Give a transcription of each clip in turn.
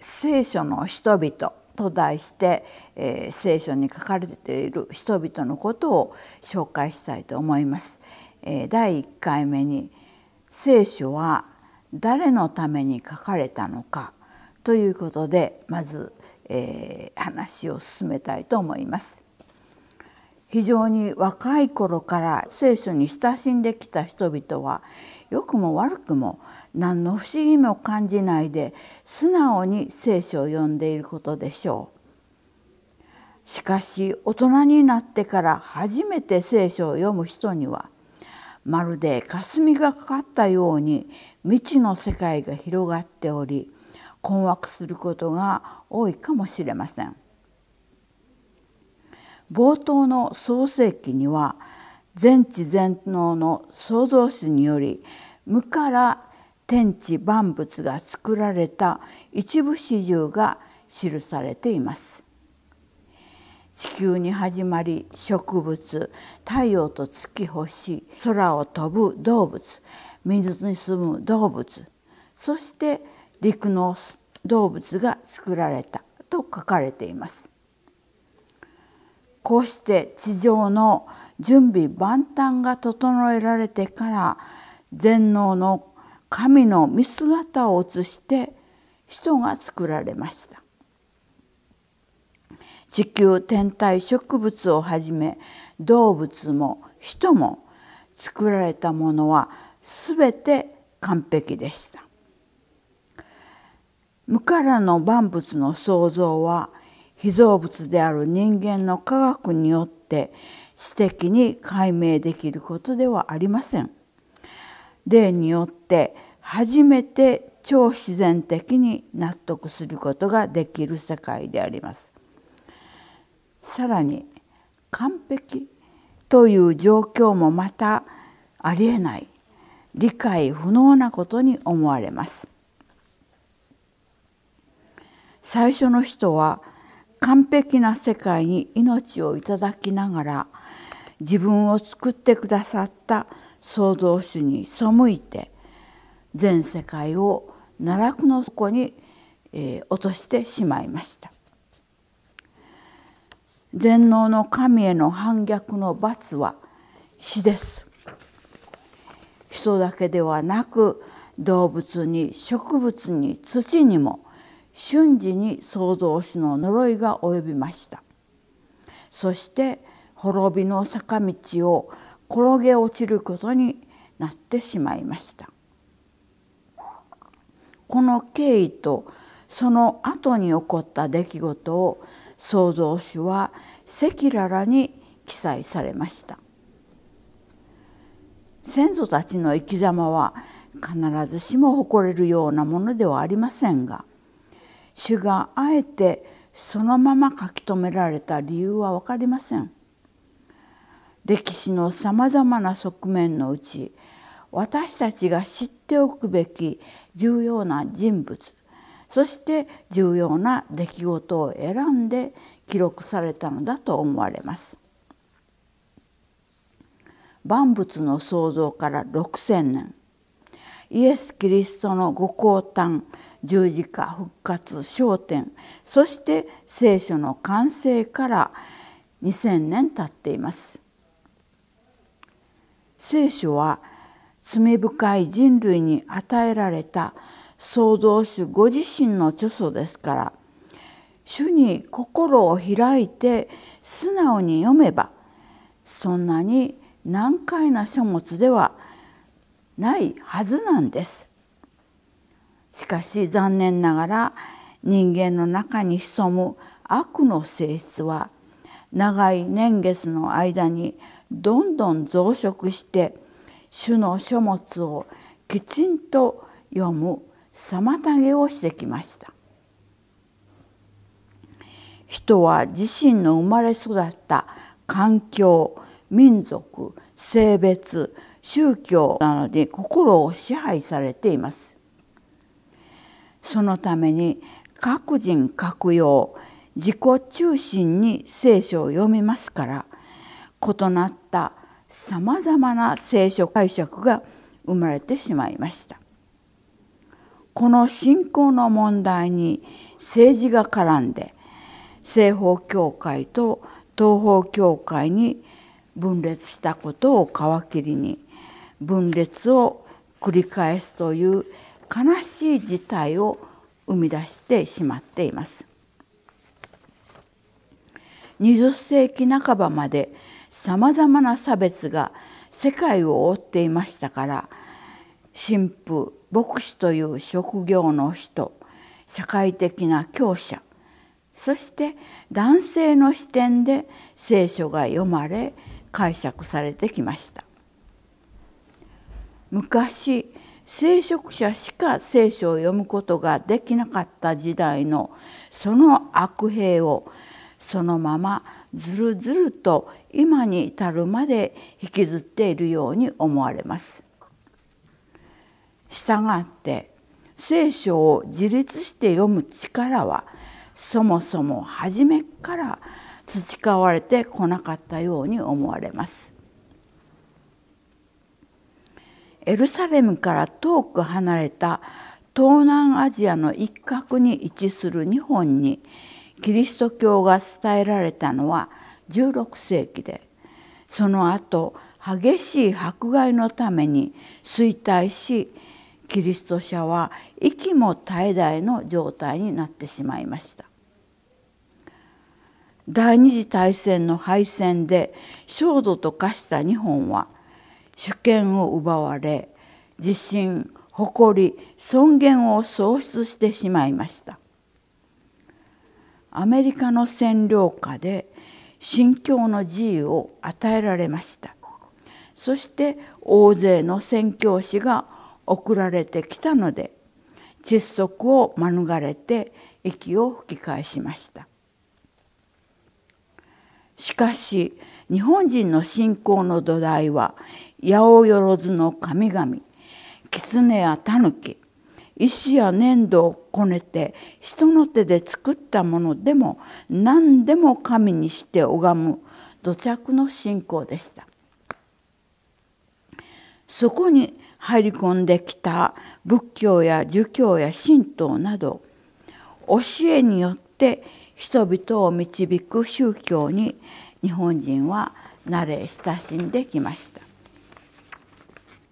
聖書の人々と題して、えー、聖書に書かれている人々のことを紹介したいと思います。えー、第1回目に聖書は誰のために書かれたのかということでまず、えー、話を進めたいと思います。非常に若い頃から聖書に親しんできた人々は良くも悪くも何の不思議も感じないで素直に聖書を読んでいることでしょう。しかし大人になってから初めて聖書を読む人にはまるで霞がかかったように未知の世界が広がっており困惑することが多いかもしれません。冒頭の創世記には全知全能の創造主により無から天地万物が作られた一部始終が記されています。地球に始まり植物太陽と月星空を飛ぶ動物水に住む動物そして陸の動物が作られたと書かれています。こうして地上の準備万端が整えられてから全能の神の見姿を映して人が作られました地球天体植物をはじめ動物も人も作られたものは全て完璧でした無からの万物の創造は被造物である人間の科学によって私的に解明できることではありません。例によって初めて超自然的に納得することができる世界であります。さらに完璧という状況もまたありえない理解不能なことに思われます。最初の人は完璧な世界に命をいただきながら自分を作ってくださった創造主に背いて全世界を奈落の底に、えー、落としてしまいました全能の神への反逆の罰は死です人だけではなく動物に植物に土にも瞬時に創造主の呪いが及びましたそして滅びの坂道を転げ落ちることになってしまいましたこの経緯とその後に起こった出来事を創造主は赤裸々に記載されました先祖たちの生き様は必ずしも誇れるようなものではありませんが主があえてそのまま書き留められた理由は分かりません。歴史のさまざまな側面のうち私たちが知っておくべき重要な人物そして重要な出来事を選んで記録されたのだと思われます。万物の創造から6,000年イエス・キリストのご降誕十字架復活焦点そして聖書の完成から2000年経っています。聖書は罪深い人類に与えられた創造主ご自身の著書ですから主に心を開いて素直に読めばそんなに難解な書物ではないはずなんです。しかし残念ながら人間の中に潜む悪の性質は長い年月の間にどんどん増殖して主の書物をきちんと読む妨げをしてきました。人は自身の生まれ育った環境民族性別宗教なので心を支配されていますそのために各人各様自己中心に聖書を読みますから異なったさまざまな聖書解釈が生まれてしまいましたこの信仰の問題に政治が絡んで西方教会と東方教会に分裂したことを皮切りに分裂を繰り返すという悲しい事態を生み出してしまっています。20世紀半ばまでさまざまな差別が世界を覆っていましたから神父牧師という職業の人社会的な教者そして男性の視点で聖書が読まれ解釈されてきました。昔聖職者しか聖書を読むことができなかった時代のその悪兵をそのままずるずると今に至るまで引きずっているように思われます。したがって聖書を自立して読む力はそもそも初めから培われてこなかったように思われます。エルサレムから遠く離れた東南アジアの一角に位置する日本にキリスト教が伝えられたのは16世紀でその後激しい迫害のために衰退しキリスト者は息も絶え絶えの状態になってしまいました。第二次大戦の敗戦で焦土と化した日本は主権を奪われ自信誇り尊厳を喪失してしまいましたアメリカの占領下で信教の自由を与えられましたそして大勢の宣教師が送られてきたので窒息を免れて息を吹き返しましたしかし日本人の信仰の土台は八百万の神々狐や狸石や粘土をこねて人の手で作ったものでも何でも神にして拝む土着の信仰でしたそこに入り込んできた仏教や儒教や神道など教えによって人々を導く宗教に日本人は慣れ親しんできました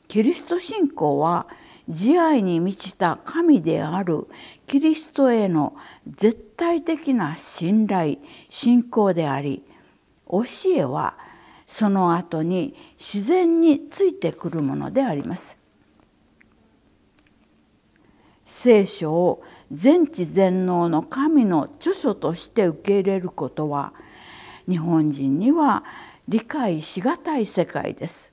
キリスト信仰は慈愛に満ちた神であるキリストへの絶対的な信頼信仰であり教えはその後に自然についてくるものであります。聖書を全知全能の神の著書として受け入れることは日本人には理解しがたい世界です。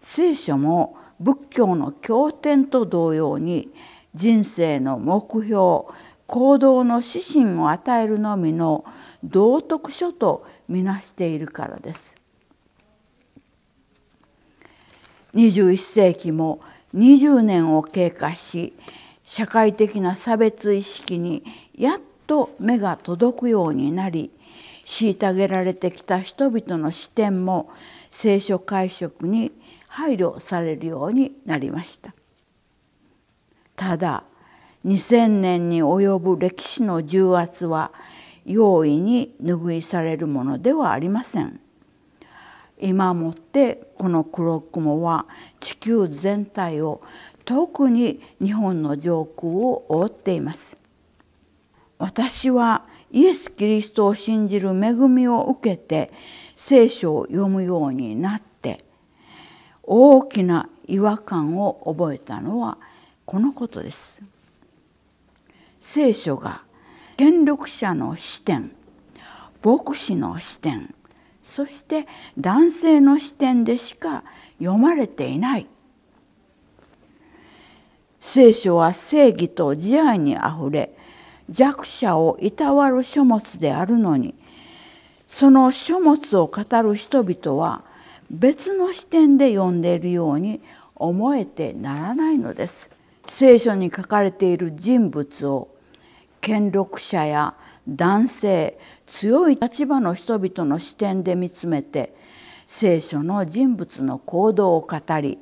聖書も仏教の経典と同様に人生の目標行動の指針を与えるのみの道徳書とみなしているからです。21世紀も20年を経過し社会的な差別意識にやっと目が届くようになり虐げられてきた人々の視点も聖書解釈に配慮されるようになりましたただ2,000年に及ぶ歴史の重圧は容易に拭いされるものではありません今もってこの黒雲は地球全体を特に日本の上空を覆っています私はイエス・キリストを信じる恵みを受けて聖書を読むようになって大きな違和感を覚えたのはこのことです。聖書が権力者の視点牧師の視点そして男性の視点でしか読まれていない聖書は正義と慈愛にあふれ弱者をいたわる書物であるのにその書物を語る人々は別の視点で読んでいるように思えてならないのです。聖書に書かれている人物を権力者や男性強い立場の人々の視点で見つめて聖書の人物の行動を語り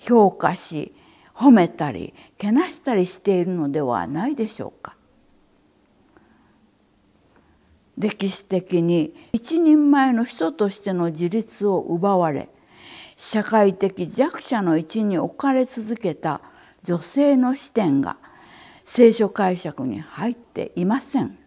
評価し褒めたりけなしたりしているのではないでしょうか。歴史的に一人前の人としての自立を奪われ社会的弱者の位置に置かれ続けた女性の視点が聖書解釈に入っていません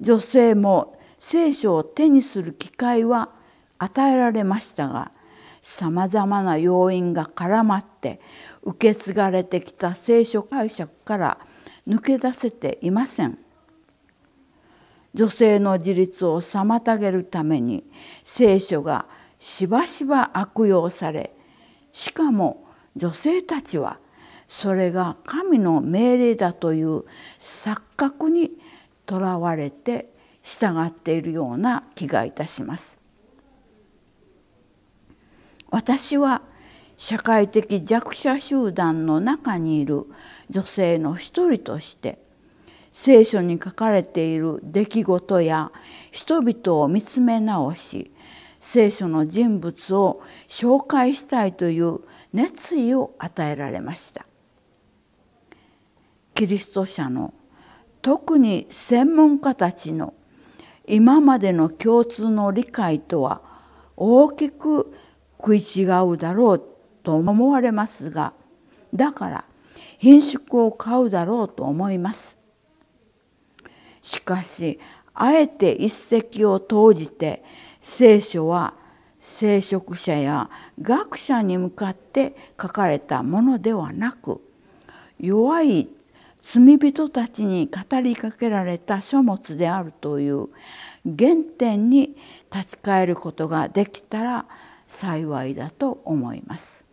女性も聖書を手にする機会は与えられましたがさまざまな要因が絡まって受け継がれてきた聖書解釈から抜け出せていません。女性の自立を妨げるために聖書がしばしば悪用されしかも女性たちはそれが神の命令だという錯覚にとらわれて従っているような気がいたします。私は社会的弱者集団の中にいる女性の一人として聖書に書かれている出来事や人々を見つめ直し聖書の人物を紹介したいという熱意を与えられましたキリスト者の特に専門家たちの今までの共通の理解とは大きく食い違うだろうと思われますがだから品縮を買うだろうと思いますしかしあえて一石を投じて聖書は聖職者や学者に向かって書かれたものではなく弱い罪人たちに語りかけられた書物であるという原点に立ち返ることができたら幸いだと思います。